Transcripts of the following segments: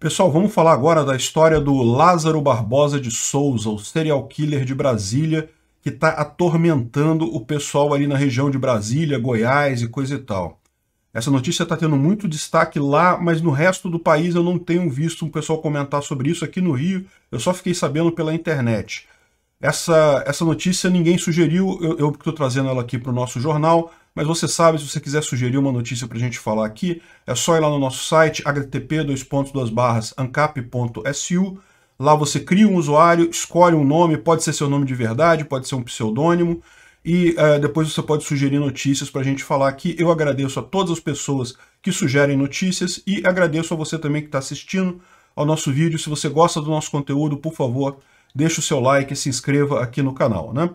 Pessoal, vamos falar agora da história do Lázaro Barbosa de Souza, o serial killer de Brasília, que está atormentando o pessoal ali na região de Brasília, Goiás e coisa e tal. Essa notícia está tendo muito destaque lá, mas no resto do país eu não tenho visto um pessoal comentar sobre isso. Aqui no Rio, eu só fiquei sabendo pela internet. Essa, essa notícia ninguém sugeriu, eu estou trazendo ela aqui para o nosso jornal. Mas você sabe, se você quiser sugerir uma notícia para a gente falar aqui, é só ir lá no nosso site, http://ancap.su. Lá você cria um usuário, escolhe um nome, pode ser seu nome de verdade, pode ser um pseudônimo, e uh, depois você pode sugerir notícias para a gente falar aqui. Eu agradeço a todas as pessoas que sugerem notícias e agradeço a você também que está assistindo ao nosso vídeo. Se você gosta do nosso conteúdo, por favor, deixe o seu like e se inscreva aqui no canal. Né?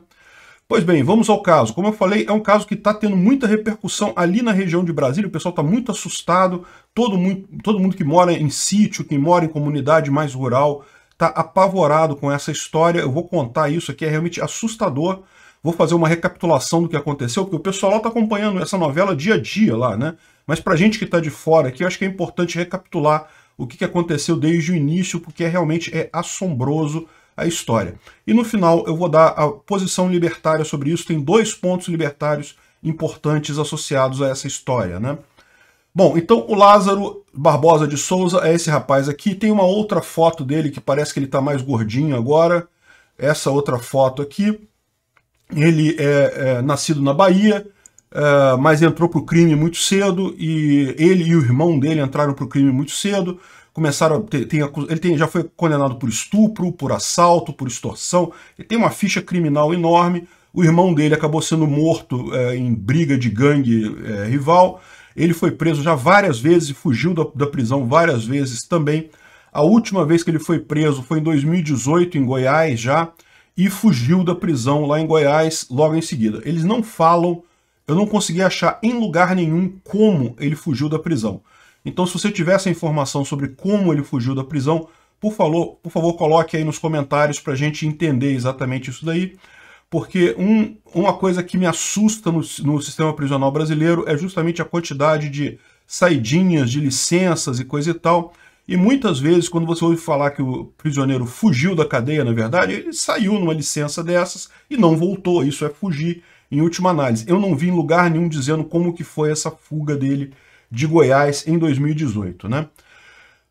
Pois bem, vamos ao caso. Como eu falei, é um caso que está tendo muita repercussão ali na região de Brasília. O pessoal está muito assustado. Todo mundo, todo mundo que mora em sítio, que mora em comunidade mais rural, está apavorado com essa história. Eu vou contar isso aqui, é realmente assustador. Vou fazer uma recapitulação do que aconteceu, porque o pessoal está acompanhando essa novela dia a dia lá, né? Mas para gente que está de fora aqui, eu acho que é importante recapitular o que, aconteceu desde o início, porque realmente é assombroso a história. E no final eu vou dar a posição libertária sobre isso, tem dois pontos libertários importantes associados a essa história, né? Bom, então o Lázaro Barbosa de Souza é esse rapaz aqui. Tem uma outra foto dele que parece que ele está mais gordinho agora. Essa outra foto aqui. Ele é, é nascido na Bahia, é, mas entrou para o crime muito cedo. E ele e o irmão dele entraram para o crime muito cedo começaram a ter, tem, ele tem, já foi condenado por estupro, por assalto, por extorsão, ele tem uma ficha criminal enorme, o irmão dele acabou sendo morto é, em briga de gangue é, rival, ele foi preso já várias vezes e fugiu da, da prisão várias vezes também, a última vez que ele foi preso foi em 2018 em Goiás já, e fugiu da prisão lá em Goiás logo em seguida. Eles não falam, eu não consegui achar em lugar nenhum como ele fugiu da prisão. Então, se você tiver essa informação sobre como ele fugiu da prisão, por favor, por favor coloque aí nos comentários para a gente entender exatamente isso daí. Porque um, uma coisa que me assusta no, no sistema prisional brasileiro é justamente a quantidade de saidinhas, de licenças e coisa e tal. E muitas vezes, quando você ouve falar que o prisioneiro fugiu da cadeia, na verdade, ele saiu numa licença dessas e não voltou. Isso é fugir em última análise. Eu não vi em lugar nenhum dizendo como que foi essa fuga dele de Goiás em 2018, né?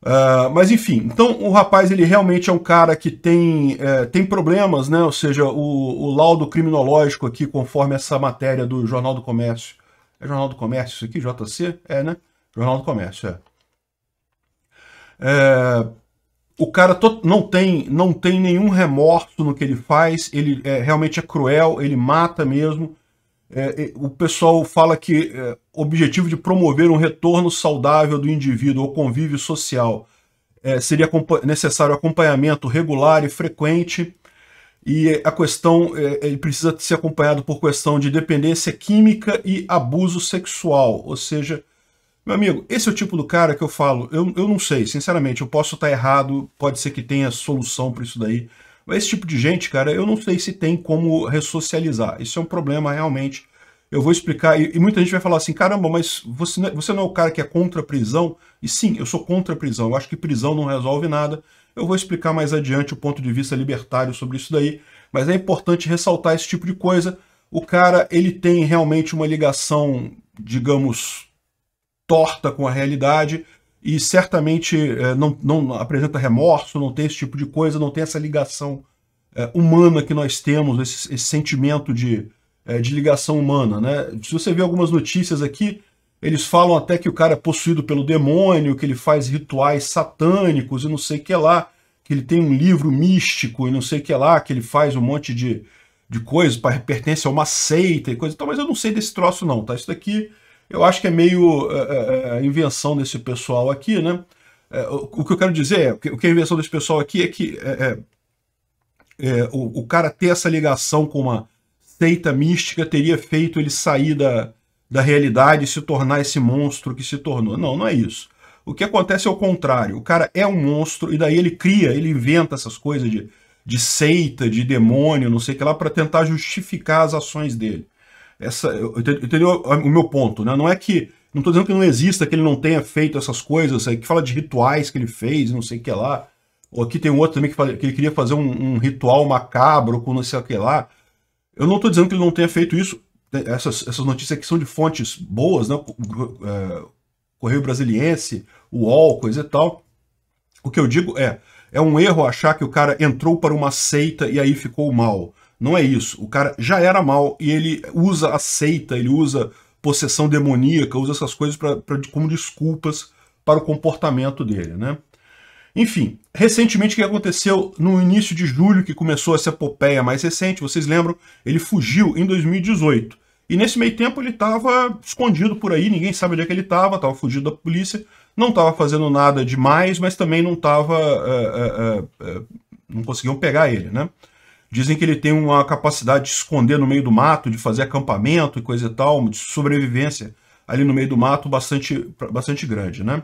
Uh, mas enfim, então o rapaz ele realmente é um cara que tem, é, tem problemas, né? Ou seja, o, o laudo criminológico aqui, conforme essa matéria do Jornal do Comércio. É Jornal do Comércio isso aqui? JC? É, né? Jornal do Comércio, é. é o cara não, tem, não tem nenhum remorso no que ele faz, ele é, realmente é cruel, ele mata mesmo. É, é, o pessoal fala que é, objetivo de promover um retorno saudável do indivíduo ao convívio social é, seria necessário acompanhamento regular e frequente e a questão é, é, ele precisa ser acompanhado por questão de dependência química e abuso sexual, ou seja, meu amigo, esse é o tipo do cara que eu falo, eu, eu não sei, sinceramente, eu posso estar errado, pode ser que tenha solução para isso daí, mas esse tipo de gente, cara, eu não sei se tem como ressocializar. Isso é um problema realmente. Eu vou explicar, e, e muita gente vai falar assim, caramba, mas você, não é, você não é o cara que é contra a prisão? E sim, eu sou contra a prisão, eu acho que prisão não resolve nada. Eu vou explicar mais adiante o ponto de vista libertário sobre isso daí, mas é importante ressaltar esse tipo de coisa. O cara, ele tem realmente uma ligação, digamos, torta com a realidade, e certamente é, não, não, apresenta remorso, não tem esse tipo de coisa, não tem essa ligação é, humana que nós temos, esse, esse sentimento de, é, de ligação humana. Né? Se você vê algumas notícias aqui, eles falam até que o cara é possuído pelo demônio, que ele faz rituais satânicos e não sei o que lá, que ele tem um livro místico e não sei o que lá, que ele faz um monte de, de coisas, pertence a uma seita e coisa e tal, mas eu não sei desse troço não, tá? Isso daqui eu acho que é meio é, é, é invenção desse pessoal aqui, né? É, o, o, que eu quero dizer é, o que é invenção desse pessoal aqui é que é, é, o, o, cara ter essa ligação com uma seita mística teria feito ele sair da, da realidade e se tornar esse monstro que se tornou. Não, não é isso. O que acontece é o contrário. O cara é um monstro e daí ele cria, ele inventa essas coisas de, de seita, de demônio, não sei o que lá, para tentar justificar as ações dele. Essa, entendeu o meu ponto, né? Não é que. Não estou dizendo que não exista, que ele não tenha feito essas coisas, aí é que fala de rituais que ele fez, não sei o que lá. Ou aqui tem um outro também que, fala, que ele queria fazer um, um, ritual macabro com não sei o que lá. Eu não estou dizendo que ele não tenha feito isso. Essas, essas notícias aqui são de fontes boas, né? É, Correio Brasiliense, UOL, coisa e tal. O que eu digo é, é um erro achar que o cara entrou para uma seita e aí ficou mal. Não é isso. O cara já era mal e ele usa a seita, ele usa possessão demoníaca, usa essas coisas pra, pra como desculpas para o comportamento dele, né? Enfim, recentemente o que aconteceu no início de julho, que começou essa epopeia mais recente, vocês lembram? Ele fugiu em 2018. E nesse meio tempo ele estava escondido por aí, ninguém sabe onde é que ele estava, estava fugido da polícia, não estava fazendo nada demais, mas também não estava. Uh, eh, uh, eh, uh, eh, não conseguiam pegar ele, né? Dizem que ele tem uma capacidade de se esconder no meio do mato, de fazer acampamento e coisa e tal, de sobrevivência ali no meio do mato bastante, bastante grande, né?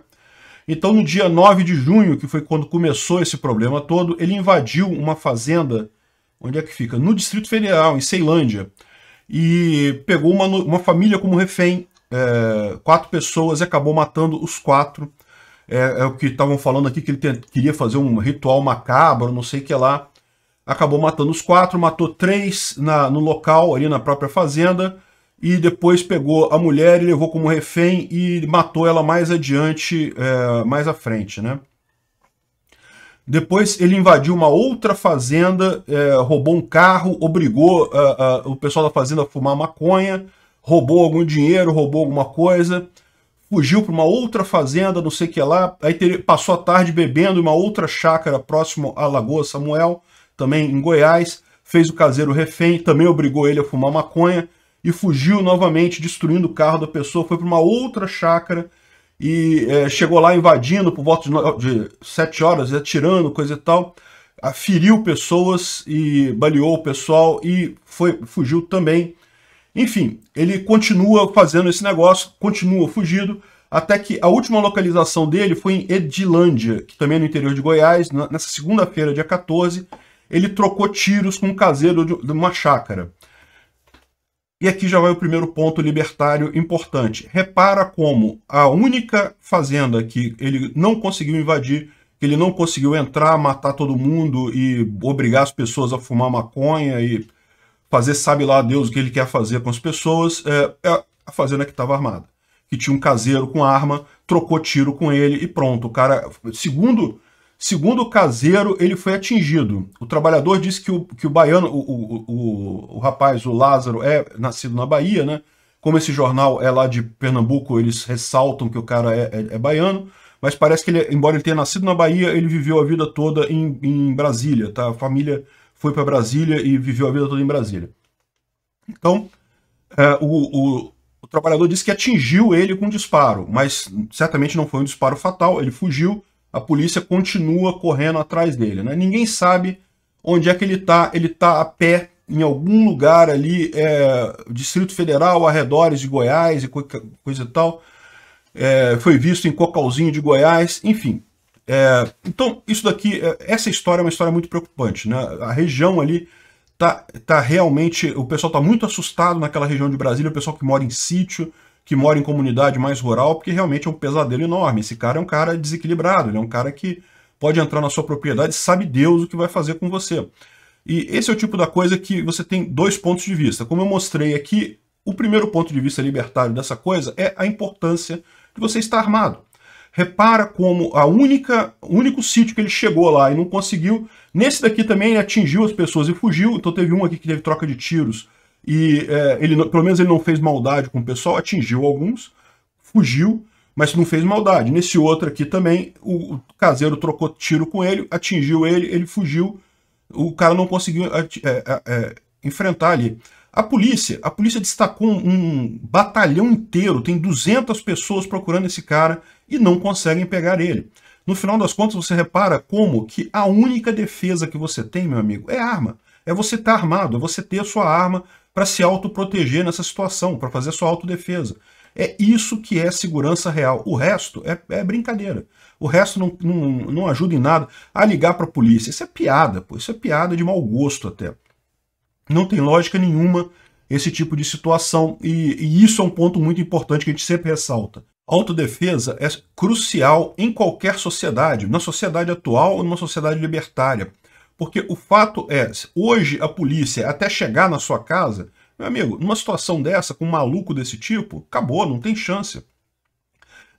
Então, no dia 9 de junho, que foi quando começou esse problema todo, ele invadiu uma fazenda, onde é que fica? No Distrito Federal, em Ceilândia, e pegou uma, uma família como refém, é, quatro pessoas, e acabou matando os quatro. É, é o que estavam falando aqui, que ele queria fazer um ritual macabro, não sei o que lá acabou matando os quatro, matou três na, no local, ali na própria fazenda, e depois pegou a mulher e levou como refém e matou ela mais adiante, é, mais à frente, né? Depois ele invadiu uma outra fazenda, é, roubou um carro, obrigou é, é, o pessoal da fazenda a fumar maconha, roubou algum dinheiro, roubou alguma coisa, fugiu para uma outra fazenda, não sei o que lá, aí ter, passou a tarde bebendo em uma outra chácara próximo à Lagoa Samuel, também em Goiás, fez o caseiro refém, também obrigou ele a fumar maconha e fugiu novamente, destruindo o carro da pessoa, foi para uma outra chácara e é, chegou lá invadindo por volta de, de sete horas, atirando, coisa e tal, feriu pessoas e baleou o pessoal e foi, fugiu também. Enfim, ele continua fazendo esse negócio, continua fugido, até que a última localização dele foi em Edilândia, que também é no interior de Goiás, nessa segunda-feira, dia 14, ele trocou tiros com um caseiro de uma chácara. E aqui já vai o primeiro ponto libertário importante. Repara como a única fazenda que ele não conseguiu invadir, que ele não conseguiu entrar, matar todo mundo e obrigar as pessoas a fumar maconha e fazer sabe lá Deus o que ele quer fazer com as pessoas, é, é a fazenda que estava armada. Que tinha um caseiro com arma, trocou tiro com ele e pronto. O cara, segundo Segundo o caseiro, ele foi atingido. O trabalhador disse que o, que o baiano, o, o, o, o rapaz, o Lázaro, é nascido na Bahia, né? Como esse jornal é lá de Pernambuco, eles ressaltam que o cara é, é, é baiano, mas parece que ele, embora ele tenha nascido na Bahia, ele viveu a vida toda em, em Brasília, tá? A família foi para Brasília e viveu a vida toda em Brasília. Então, é, o, o, o, trabalhador disse que atingiu ele com um disparo, mas certamente não foi um disparo fatal, ele fugiu a polícia continua correndo atrás dele. Né? Ninguém sabe onde é que ele está. Ele está a pé em algum lugar ali, é, Distrito Federal, arredores de Goiás e coisa e tal. É, foi visto em Cocalzinho de Goiás, enfim. É, então, isso daqui, é, essa história é uma história muito preocupante. Né? A região ali está tá realmente. O pessoal está muito assustado naquela região de Brasília, o pessoal que mora em sítio que mora em comunidade mais rural, porque realmente é um pesadelo enorme. Esse cara é um cara desequilibrado, ele é um cara que pode entrar na sua propriedade, e sabe Deus o que vai fazer com você. E esse é o tipo da coisa que você tem dois pontos de vista. Como eu mostrei aqui, o primeiro ponto de vista libertário dessa coisa é a importância de você estar armado. Repara como a única único sítio que ele chegou lá e não conseguiu, nesse daqui também atingiu as pessoas e fugiu, então teve um aqui que teve troca de tiros e é, ele, pelo menos ele não fez maldade com o pessoal, atingiu alguns, fugiu, mas não fez maldade. Nesse outro aqui também, o, o caseiro trocou tiro com ele, atingiu ele, ele fugiu, o cara não conseguiu é, é, é, é enfrentar ali. A polícia, a polícia destacou um batalhão inteiro, tem 200 pessoas procurando esse cara e não conseguem pegar ele. No final das contas, você repara como que a única defesa que você tem, meu amigo, é arma é você estar tá armado, é você ter a sua arma para se autoproteger nessa situação, para fazer a sua autodefesa. É isso que é segurança real. O resto é, é brincadeira. O resto não, não, não ajuda em nada a ligar para a polícia. Isso é piada, pô. Isso é piada de mau gosto até. Não tem lógica nenhuma esse tipo de situação. E, e isso é um ponto muito importante que a gente sempre ressalta. Autodefesa é crucial em qualquer sociedade, na sociedade atual ou numa sociedade libertária. Porque o fato é, hoje a polícia, até chegar na sua casa, meu amigo, numa situação dessa, com um maluco desse tipo, acabou, não tem chance.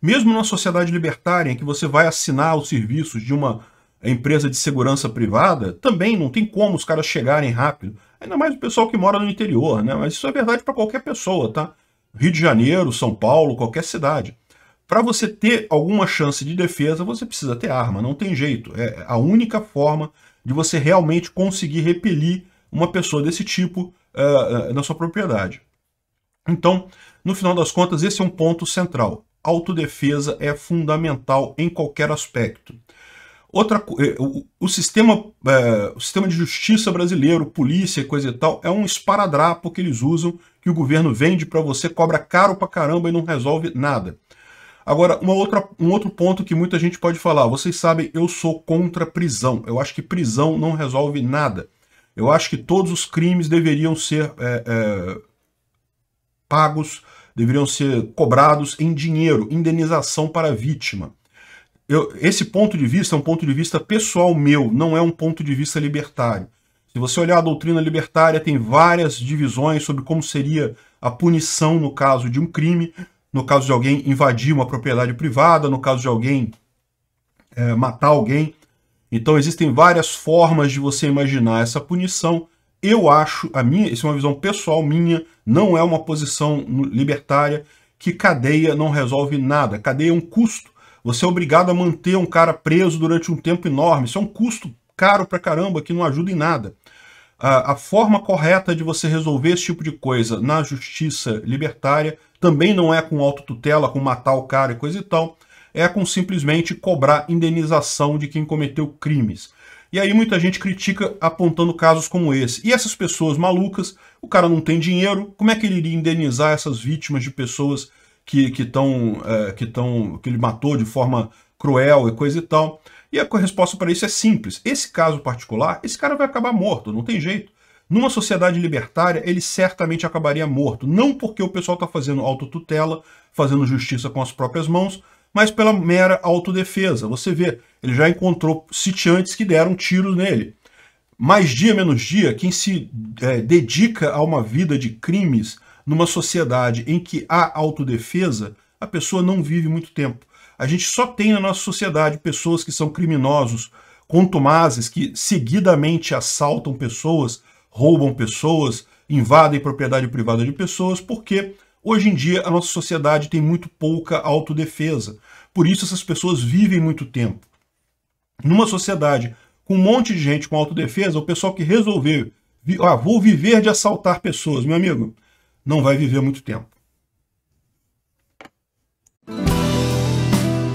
Mesmo numa sociedade libertária em que você vai assinar os serviços de uma empresa de segurança privada, também não tem como os caras chegarem rápido. Ainda mais o pessoal que mora no interior, né? Mas isso é verdade para qualquer pessoa, tá? Rio de Janeiro, São Paulo, qualquer cidade. Para você ter alguma chance de defesa, você precisa ter arma, não tem jeito. É a única forma de você realmente conseguir repelir uma pessoa desse tipo uh, na sua propriedade. Então, no final das contas, esse é um ponto central. Autodefesa é fundamental em qualquer aspecto. Outra, eh, o, o sistema, uh, o sistema de justiça brasileiro, polícia, coisa e tal, é um esparadrapo que eles usam, que o governo vende para você, cobra caro pra caramba e não resolve nada. Agora, uma outra, um outro ponto que muita gente pode falar. Vocês sabem, eu sou contra prisão. Eu acho que prisão não resolve nada. Eu acho que todos os crimes deveriam ser é, é, pagos, deveriam ser cobrados em dinheiro, indenização para a vítima. Eu, esse ponto de vista é um ponto de vista pessoal meu, não é um ponto de vista libertário. Se você olhar a doutrina libertária, tem várias divisões sobre como seria a punição no caso de um crime no caso de alguém invadir uma propriedade privada, no caso de alguém é, matar alguém. Então existem várias formas de você imaginar essa punição. Eu acho, a minha, isso é uma visão pessoal minha, não é uma posição libertária, que cadeia não resolve nada. Cadeia é um custo. Você é obrigado a manter um cara preso durante um tempo enorme. Isso é um custo caro pra caramba que não ajuda em nada a, a forma correta de você resolver esse tipo de coisa na justiça libertária também não é com autotutela, com matar o cara e coisa e tal, é com simplesmente cobrar indenização de quem cometeu crimes. E aí muita gente critica apontando casos como esse. E essas pessoas malucas, o cara não tem dinheiro, como é que ele iria indenizar essas vítimas de pessoas que estão que é, que, que ele matou de forma cruel e coisa e tal. E a resposta para isso é simples. Esse caso particular, esse cara vai acabar morto, não tem jeito. Numa sociedade libertária, ele certamente acabaria morto. Não porque o pessoal está fazendo autotutela, fazendo justiça com as próprias mãos, mas pela mera autodefesa. Você vê, ele já encontrou sitiantes que deram tiros nele. Mais dia menos dia, quem se é, dedica a uma vida de crimes numa sociedade em que há autodefesa, a pessoa não vive muito tempo. A gente só tem na nossa sociedade pessoas que são criminosos, contumazes, que seguidamente assaltam pessoas, roubam pessoas, invadem propriedade privada de pessoas, porque hoje em dia a nossa sociedade tem muito pouca autodefesa. Por isso essas pessoas vivem muito tempo. Numa sociedade com um monte de gente com autodefesa, o pessoal que resolver ah, vou viver de assaltar pessoas, meu amigo, não vai viver muito tempo.